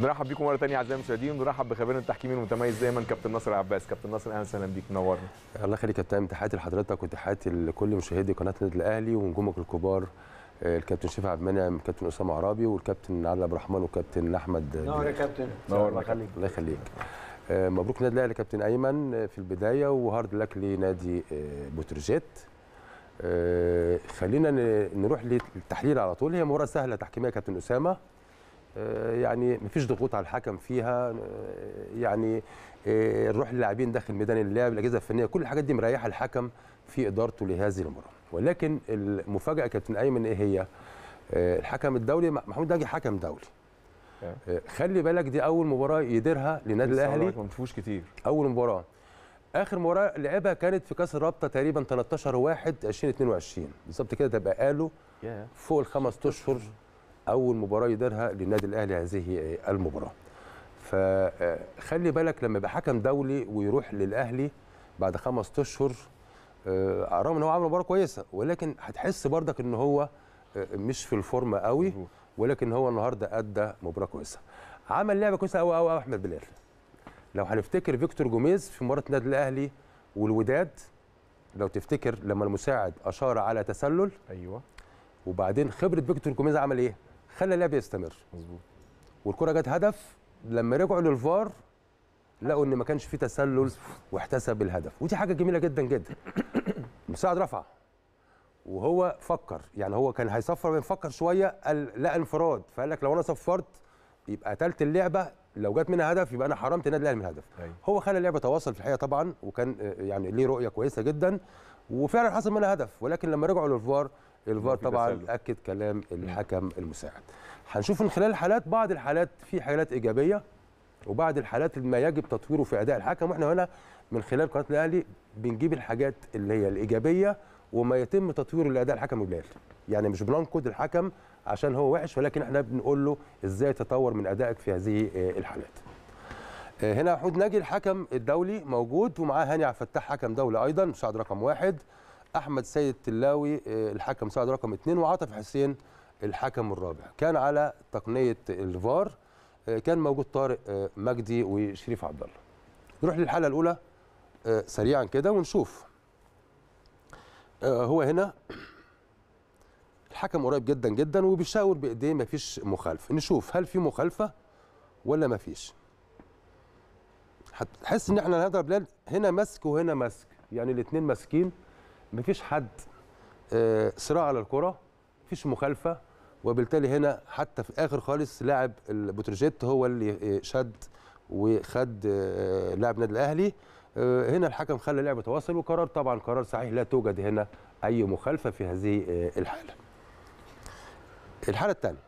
بنرحب بيكم مره ثانيه اعزائي المشاهدين بنرحب بخبيرنا التحكيمي المتميز دايما كابتن ناصر عباس كابتن ناصر اهلا وسهلا بيك منورنا الله يخليك يا كابتن تحياتي لحضرتك وتحياتي لكل مشاهدي قناه النادي الاهلي ونجومك الكبار آه، الكابتن شفيع عبد المنعم الكابتن اسامه عرابي والكابتن علي عبد الرحمن والكابتن احمد نور يا كابتن نور الله يخليك الله يخليك آه، مبروك نادي الاهلي كابتن ايمن آه، في البدايه وهارد لك لنادي بوتروجيت خلينا نروح للتحليل على طول هي مباراه سهله تحكيميه كابتن اسامه آه، يعني مفيش ضغوط على الحكم فيها آه، يعني آه، الروح اللاعبين داخل ميدان اللعب الاجهزه الفنيه كل الحاجات دي مريحه الحكم في ادارته لهذه المباراه ولكن المفاجاه كابتن ايمن ايه هي؟ الحكم الدولي محمود ناجي حكم دولي خلي بالك دي اول مباراه يديرها للنادي الاهلي ما فيهوش كتير اول مباراه اخر مباراه لعبها كانت في كاس الرابطه تقريبا 13 1 2022 بالظبط كده تبقى قالوا فوق الخمس اشهر اول مباراه يديرها للنادي الاهلي هذه آه، المباراه فخلي بالك لما يبقى حكم دولي ويروح للاهلي بعد خمس اشهر آه، رغم ان هو عمل مباراه كويسه ولكن هتحس بردك ان هو آه، مش في الفورمه قوي ولكن هو النهارده ادى مباراه كويسه عمل لعبه كويسه قوي قوي احمد بلال لو هنفتكر فيكتور جوميز في مباراه النادي الاهلي والوداد لو تفتكر لما المساعد اشار على تسلل ايوه وبعدين خبره فيكتور جوميز عمل ايه خلى اللعب يستمر مظبوط والكره جت هدف لما رجعوا للفار لقوا ان ما كانش في تسلل واحتسب الهدف ودي حاجه جميله جدا جدا مساعد رفع وهو فكر يعني هو كان هيصفر فكر شويه قال لا انفراد فقال لك لو انا صفرت يبقى ثالث اللعبه لو جت منها هدف يبقى انا حرمت النادي الاهلي من هدف أيوة. هو خلى اللعبه تواصل في الحقيقه طبعا وكان يعني ليه رؤيه كويسه جدا وفعلا حصل منها هدف ولكن لما رجعوا للفار الفار طبعا اكد كلام الحكم المساعد هنشوف من خلال الحالات بعض الحالات في حالات ايجابيه وبعض الحالات ما يجب تطويره في اداء الحكم واحنا هنا من خلال قناه الاهلي بنجيب الحاجات اللي هي الايجابيه وما يتم تطويره لاداء الحكم القليل يعني مش بننقد الحكم عشان هو وحش ولكن احنا بنقول له ازاي تطور من ادائك في هذه آه، الحالات آه، هنا حود ناجي الحكم الدولي موجود ومعاه هاني عبد الفتاح حكم دولي ايضا مساعد رقم واحد احمد سيد التلاوي آه، الحكم سعد رقم اثنين وعاطف حسين الحكم الرابع كان على تقنيه الفار آه، كان موجود طارق آه، مجدي وشريف عبد الله نروح للحاله الاولى سريعا كده ونشوف هو هنا الحكم قريب جدا جدا وبيشاور بايديه مفيش مخالفه نشوف هل في مخالفه ولا مفيش هتحس ان احنا هنضرب هنا مسك وهنا مسك يعني الاثنين ماسكين مفيش حد آه، صراع على الكره مفيش مخالفه وبالتالي هنا حتى في اخر خالص لاعب البوتروجيت هو اللي آه، شد وخد آه، لاعب النادي الاهلي هنا الحكم خلى اللعب تواصل وقرار طبعا قرار صحيح لا توجد هنا اي مخالفه في هذه الحاله. الحاله الثانيه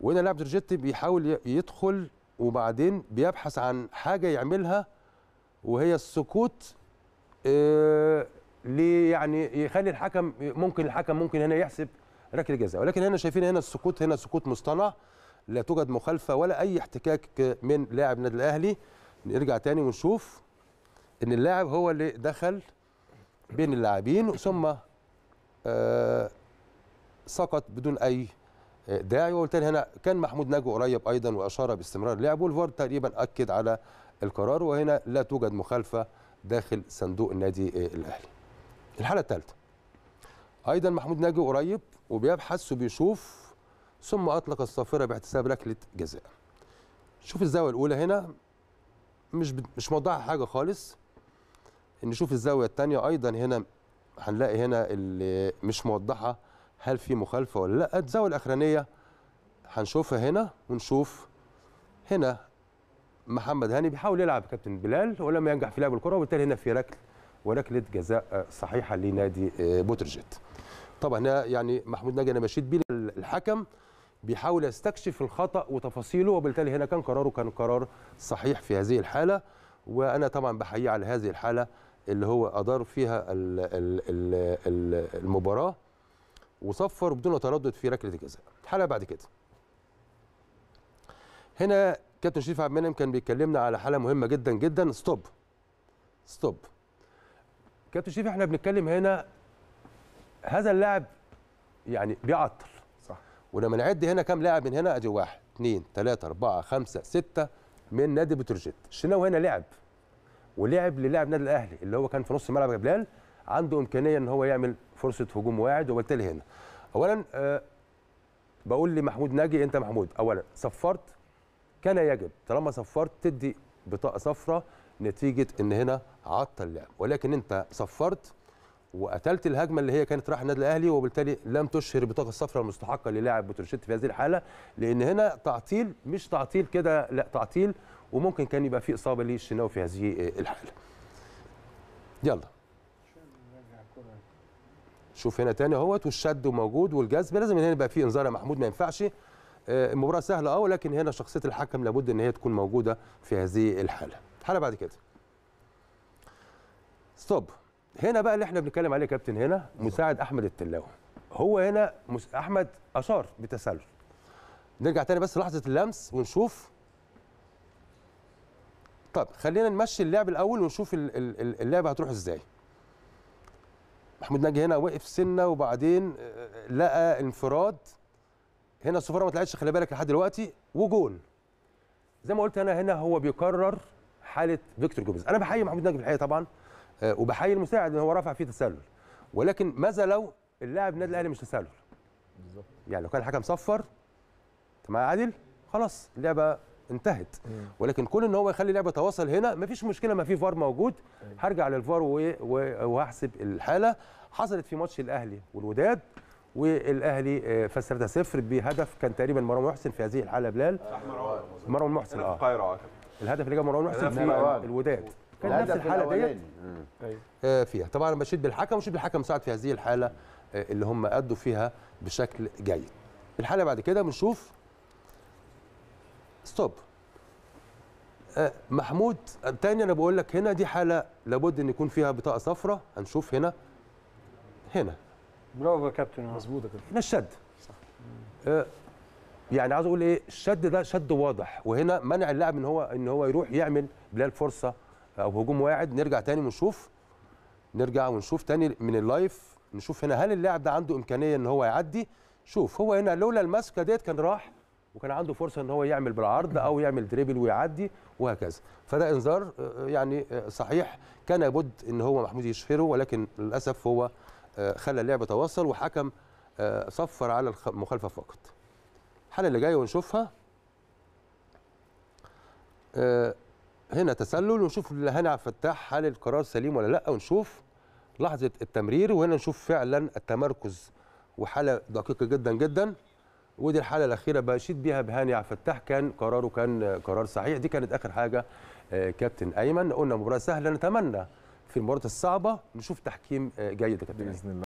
وهنا لاعب بوتروجيت بيحاول يدخل وبعدين بيبحث عن حاجه يعملها وهي السكوت لي يعني يخلي الحكم ممكن الحكم ممكن هنا يحسب ركله جزاء ولكن هنا شايفين هنا السكوت هنا سكوت مصطنع لا توجد مخالفه ولا اي احتكاك من لاعب النادي الاهلي نرجع تاني ونشوف ان اللاعب هو اللي دخل بين اللاعبين ثم آه سقط بدون اي داعي وقلت هنا كان محمود نجو قريب ايضا واشار باستمرار لعبه والفار تقريبا اكد على القرار وهنا لا توجد مخالفه داخل صندوق النادي الاهلي الحاله الثالثه ايضا محمود ناجي قريب وبيبحث وبيشوف ثم اطلق الصافره باحتساب ركله جزاء شوف الزاويه الاولى هنا مش مش موضعها حاجه خالص نشوف الزاويه الثانيه ايضا هنا هنلاقي هنا اللي مش موضحه هل في مخالفه ولا لا الزاويه الاخرانيه هنشوفها هنا ونشوف هنا محمد هاني بيحاول يلعب كابتن بلال ولم ينجح في لعب الكره وبالتالي هنا في ركل وركله جزاء صحيحه لنادي آه، بوترجيت طبعا هنا يعني محمود ناجي انا مشيت بيه الحكم بيحاول يستكشف الخطا وتفاصيله وبالتالي هنا كان قراره كان قرار صحيح في هذه الحاله وانا طبعا بحييه على هذه الحاله اللي هو ادار فيها المباراه وصفر بدون تردد في ركله الجزاء الحلقه بعد كده هنا كابتن شريف عبد المنعم كان بيكلمنا على حاله مهمه جدا جدا ستوب ستوب كابتن شريف احنا بنتكلم هنا هذا اللاعب يعني بيعطل صح ولما نعد هنا كام لاعب من هنا ادي واحد اثنين ثلاثة أربعة خمسة ستة من نادي بتروجيت الشناوي هنا لعب ولعب للاعب نادي الاهلي اللي هو كان في نص ملعب جبلال عنده امكانيه ان هو يعمل فرصه هجوم واعد وبالتالي هنا اولا أه بقول لمحمود ناجي انت محمود اولا صفرت كان يجب طالما صفرت تدي بطاقه صفراء نتيجه ان هنا عطل اللعب ولكن انت صفرت وقتلت الهجمه اللي هي كانت راح النادي الاهلي وبالتالي لم تشهر البطاقه الصفراء المستحقه للاعب بتروشيت في هذه الحاله لان هنا تعطيل مش تعطيل كده لا تعطيل وممكن كان يبقى في اصابه للشناوي في هذه الحاله. يلا شوف هنا تاني اهوت والشد موجود والجذب لازم هنا يبقى في انذار يا محمود ما ينفعش آه، المباراه سهله اه ولكن هنا شخصيه الحكم لابد ان هي تكون موجوده في هذه الحاله. الحاله بعد كده ستوب هنا بقى اللي احنا بنتكلم عليه كابتن هنا مساعد احمد التلاوي هو هنا احمد اشار بتسلل نرجع تاني بس لحظه اللمس ونشوف طب خلينا نمشي اللعب الاول ونشوف اللعبه هتروح ازاي محمود ناجي هنا وقف سنه وبعدين آه، آه، لقى انفراد هنا السفاره ما طلعتش خلي بالك لحد دلوقتي وجون زي ما قلت انا هنا هو بيكرر حاله فيكتور جوبيز انا بحيي محمود نجم الحقيقه طبعا آه، وبحيي المساعد ان هو رافع فيه تسلل ولكن ماذا لو اللاعب النادي الاهلي مش تسلل بالظبط يعني لو كان الحكم صفر انت عادل خلاص اللعبه انتهت ولكن كل ان هو يخلي اللعبه تواصل هنا مفيش مشكله ما في فار موجود هرجع للفار وهحسب الحاله حصلت في ماتش الاهلي والوداد والاهلي آه، فاز 3-0 بهدف كان تقريبا مروان محسن في هذه الحاله بلال مروان محسن اه في القاهره آه، الهدف اللي جاب مروان محسن الوداد كان نفس الحاله ديت أيوه. آه فيها طبعا بشيد بالحكم وشيد بالحكم ساعد في هذه الحاله آه اللي هم ادوا فيها بشكل جيد الحاله بعد كده بنشوف ستوب آه محمود تاني انا بقول لك هنا دي حاله لابد ان يكون فيها بطاقه صفراء هنشوف هنا هنا برافو يا كابتن مظبوط يا كابتن هنا الشد صح آه، يعني عاوز اقول ايه الشد ده شد واضح وهنا منع اللاعب ان هو ان هو يروح يعمل بلال فرصه او هجوم واعد نرجع تاني ونشوف نرجع ونشوف تاني من اللايف نشوف هنا هل اللاعب ده عنده امكانيه ان هو يعدي شوف هو هنا لولا المسكه ديت كان راح وكان عنده فرصه ان هو يعمل بالعرض او يعمل دريبل ويعدي وهكذا فده انذار يعني صحيح كان لابد ان هو محمود يشهره ولكن للاسف هو خلى اللعب يتواصل وحكم آه، صفر على المخالفه فقط الحاله اللي جايه ونشوفها آه، هنا تسلل ونشوف هنا عبد الفتاح هل القرار سليم ولا لا ونشوف لحظه التمرير وهنا نشوف فعلا التمركز وحاله دقيقه جدا جدا ودي الحاله الاخيره بشيد بيها بهاني عبد الفتاح كان قراره كان قرار صحيح دي كانت اخر حاجه آه، كابتن ايمن قلنا مباراه سهله نتمنى في المباراه الصعبه نشوف تحكيم آه، جيد جيد كابتن باذن الله